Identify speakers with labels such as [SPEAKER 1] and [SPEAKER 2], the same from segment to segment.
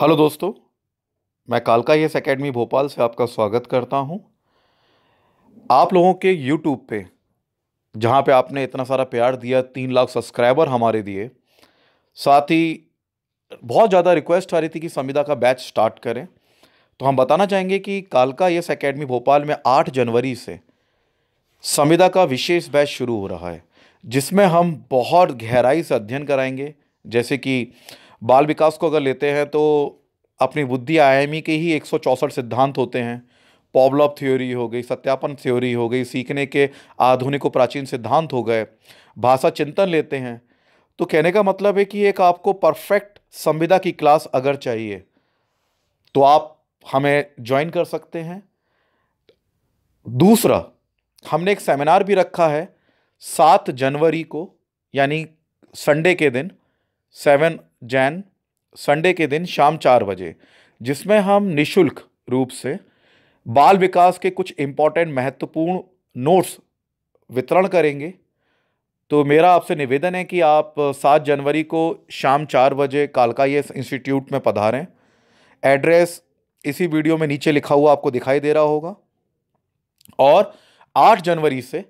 [SPEAKER 1] hello दोस्तों मैं कालका यस एकेडमी भोपाल से आपका स्वागत करता हूं आप लोगों के यूट्यूब पे जहां पे आपने इतना सारा प्यार दिया तीन लाख सब्सक्राइबर हमारे दिए साथ ही बहुत ज़्यादा रिक्वेस्ट आ रही थी कि संविदा का बैच स्टार्ट करें तो हम बताना चाहेंगे कि कालका यस एकेडमी भोपाल में आठ जनवरी से संविदा का विशेष बैच शुरू हो रहा है जिसमें हम बहुत गहराई से अध्ययन कराएंगे जैसे कि बाल विकास को अगर लेते हैं तो अपनी बुद्धि आयामी के ही एक सिद्धांत होते हैं पॉबलॉप थ्योरी हो गई सत्यापन थ्योरी हो गई सीखने के आधुनिक और प्राचीन सिद्धांत हो गए भाषा चिंतन लेते हैं तो कहने का मतलब है कि एक आपको परफेक्ट संविदा की क्लास अगर चाहिए तो आप हमें ज्वाइन कर सकते हैं दूसरा हमने एक सेमिनार भी रखा है सात जनवरी को यानी संडे के दिन सेवन जैन संडे के दिन शाम चार बजे जिसमें हम निशुल्क रूप से बाल विकास के कुछ इम्पॉर्टेंट महत्वपूर्ण नोट्स वितरण करेंगे तो मेरा आपसे निवेदन है कि आप सात जनवरी को शाम चार बजे कालका ये इंस्टीट्यूट में पधारें एड्रेस इसी वीडियो में नीचे लिखा हुआ आपको दिखाई दे रहा होगा और आठ जनवरी से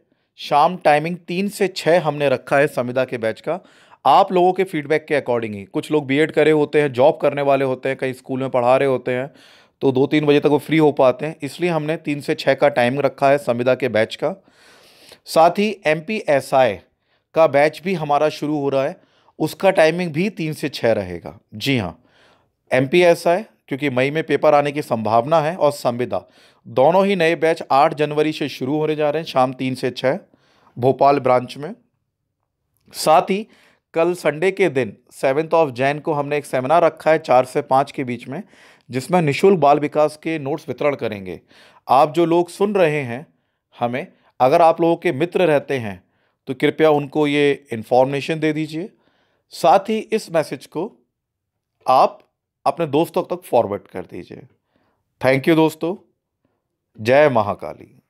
[SPEAKER 1] शाम टाइमिंग तीन से छः हमने रखा है संविदा के बैच का आप लोगों के फीडबैक के अकॉर्डिंग ही कुछ लोग बीएड करे होते हैं जॉब करने वाले होते हैं कहीं स्कूल में पढ़ा रहे होते हैं तो दो तीन बजे तक वो फ्री हो पाते हैं इसलिए हमने तीन से छः का टाइम रखा है संविदा के बैच का साथ ही एम का बैच भी हमारा शुरू हो रहा है उसका टाइमिंग भी तीन से छः रहेगा जी हाँ एम पी एस आई क्योंकि मई में पेपर आने की संभावना है और संविदा दोनों ही नए बैच 8 जनवरी से शुरू होने जा रहे हैं शाम तीन से छः भोपाल ब्रांच में साथ ही कल संडे के दिन सेवन्थ ऑफ जैन को हमने एक सेमिनार रखा है चार से पाँच के बीच में जिसमें निशुल्क बाल विकास के नोट्स वितरण करेंगे आप जो लोग सुन रहे हैं हमें अगर आप लोगों के मित्र रहते हैं तो कृपया उनको ये इन्फॉर्मेशन दे दीजिए साथ ही इस मैसेज को आप अपने दोस्तों तक फॉरवर्ड कर दीजिए थैंक यू दोस्तों जय महाकाली